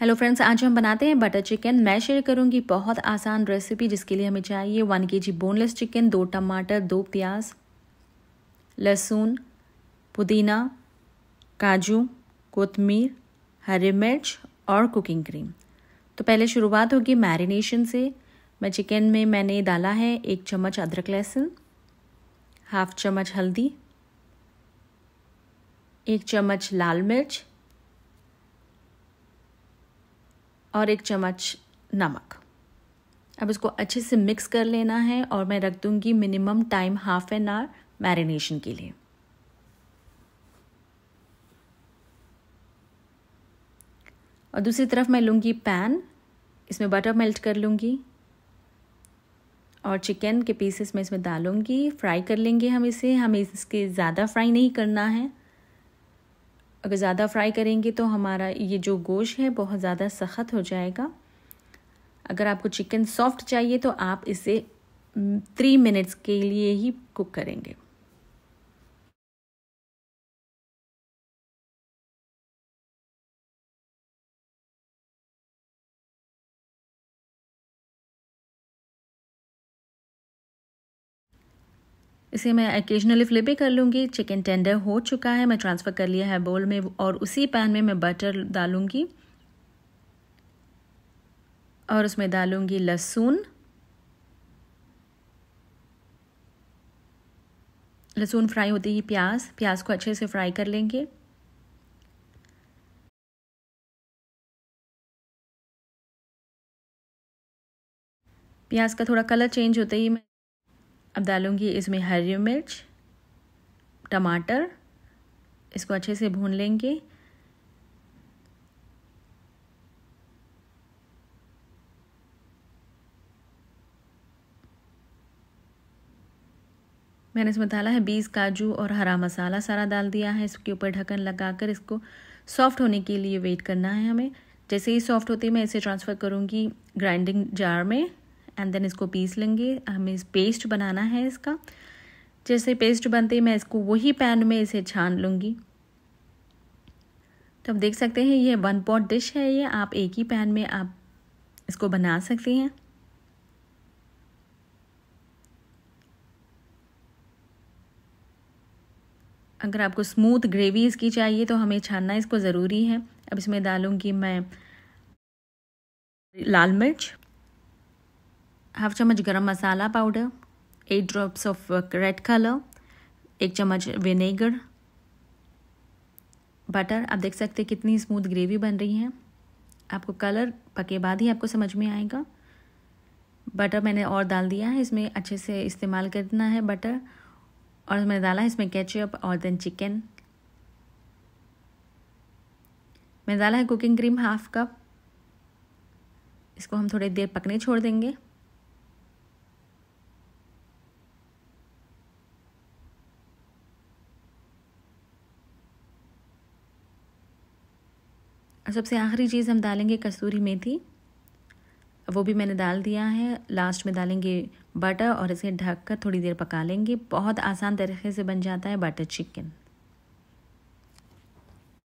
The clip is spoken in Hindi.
हेलो फ्रेंड्स आज हम बनाते हैं बटर चिकन मैं शेयर करूंगी बहुत आसान रेसिपी जिसके लिए हमें चाहिए वन के जी बोनलेस चिकन दो टमाटर दो प्याज लहसुन पुदीना काजू कोतमीर हरी मिर्च और कुकिंग क्रीम तो पहले शुरुआत होगी मैरिनेशन से मैं चिकन में मैंने डाला है एक चम्मच अदरक लहसुन हाफ चम्मच हल्दी एक चम्मच लाल मिर्च और एक चम्मच नमक अब इसको अच्छे से मिक्स कर लेना है और मैं रख दूँगी minimum time half an hour marination के लिए और दूसरी तरफ मैं लूँगी पैन इसमें बटर मेल्ट कर लूँगी और चिकन के पीसेस मैं इसमें डालूँगी फ्राई कर लेंगे हम इसे हमें इसके ज़्यादा फ्राई नहीं करना है अगर ज़्यादा फ्राई करेंगे तो हमारा ये जो गोश है बहुत ज़्यादा सख्त हो जाएगा अगर आपको चिकन सॉफ्ट चाहिए तो आप इसे थ्री मिनट्स के लिए ही कुक करेंगे इसे मैं ओकेजनली फ्लिप भी कर लूँगी चिकन टेंडर हो चुका है मैं ट्रांसफ़र कर लिया है बोल में और उसी पैन में मैं बटर डालूँगी और उसमें डालूँगी लहसुन लहसुन फ्राई होते ही प्याज प्याज को अच्छे से फ्राई कर लेंगे प्याज का थोड़ा कलर चेंज होते ही मैं अब डालूंगी इसमें हरी मिर्च टमाटर इसको अच्छे से भून लेंगे मैंने इसमें डाला है बीस काजू और हरा मसाला सारा डाल दिया है इसके ऊपर ढक्कन लगाकर इसको सॉफ्ट होने के लिए वेट करना है हमें जैसे ही सॉफ्ट होते मैं इसे ट्रांसफ़र करूँगी ग्राइंडिंग जार में एंड देन इसको पीस लेंगे हमें इस पेस्ट बनाना है इसका जैसे पेस्ट बनते ही मैं इसको वही पैन में इसे छान लूँगी तो आप देख सकते हैं ये वन पॉट डिश है ये आप एक ही पैन में आप इसको बना सकते हैं अगर आपको स्मूथ ग्रेवी इसकी चाहिए तो हमें छानना इसको ज़रूरी है अब इसमें डालूँगी मैं लाल मिर्च हाफ चम्मच garam masala powder eight drops of red colour एक चम्मच विनेगर बटर आप देख सकते हैं कितनी स्मूथ ग्रेवी बन रही है आपको कलर पके बाद ही आपको समझ में आएगा बटर मैंने और डाल दिया है इसमें अच्छे से इस्तेमाल करना है बटर और मैंने डाला है इसमें केचप और देन चिकन मैंने डाला है कुकिंग क्रीम हाफ कप इसको हम थोड़ी देर पकने छोड़ देंगे और सबसे आखिरी चीज़ हम डालेंगे कसूरी मेथी वो भी मैंने डाल दिया है लास्ट में डालेंगे बटर और इसे ढककर थोड़ी देर पका लेंगे बहुत आसान तरीके से बन जाता है बटर चिकन